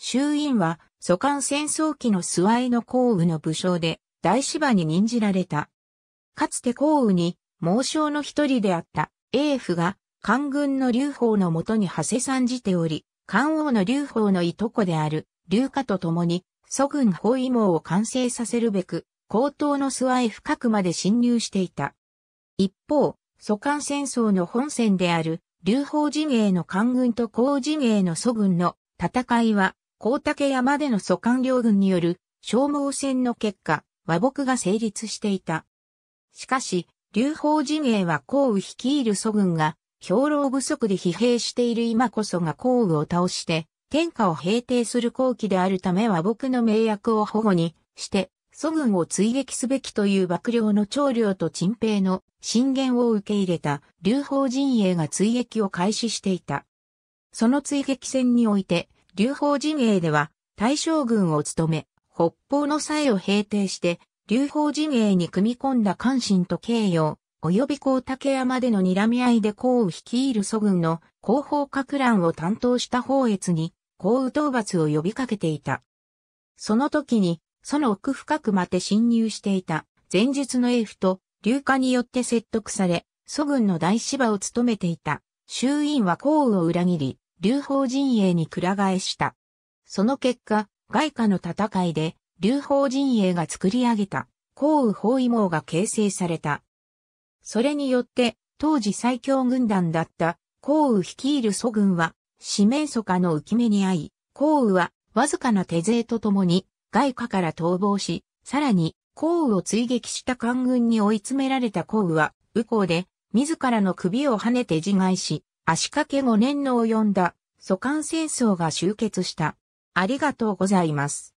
衆院は、蘇官戦争期の諏訪への降雨の武将で、大芝に任じられた。かつて降雨に、猛将の一人であった、英夫が、官軍の劉邦のもとに馳せ参じており、漢王の劉邦のいとこである、劉家と共に、蘇軍包囲網を完成させるべく、高等の諏訪へ深くまで侵入していた。一方、蘇官戦争の本戦である、劉邦陣営の官軍と高陣営の蘇軍の戦いは、高竹山での蘇官領軍による消耗戦の結果、和睦が成立していた。しかし、劉邦陣営は項羽率いる祖軍が、兵糧不足で疲弊している今こそが項羽を倒して、天下を平定する後期であるため和睦の名役を保護にして、祖軍を追撃すべきという幕僚の長領と陳平の進言を受け入れた劉邦陣営が追撃を開始していた。その追撃戦において、劉邦陣営では大将軍を務め、北方の際を平定して、劉邦陣営に組み込んだ関心と慶陽、及び高竹山での睨み合いで項を率いる祖軍の広報格乱を担当した方越に、項羽討伐を呼びかけていた。その時に、その奥深くまで侵入していた、前述の英夫と、劉化によって説得され、祖軍の大芝を務めていた、衆院は項羽を裏切り、劉邦陣営に倶替えした。その結果、外貨の戦いで、劉邦陣営が作り上げた、項羽包囲網が形成された。それによって、当時最強軍団だった、項羽率いる蘇軍は、四面楚歌の浮き目に遭い、項羽は、わずかな手勢とともに、外貨から逃亡し、さらに、項羽を追撃した官軍に追い詰められた項羽は、右行で、自らの首を跳ねて自害し、足掛け5年の及んだ、疎韓戦争が終結した。ありがとうございます。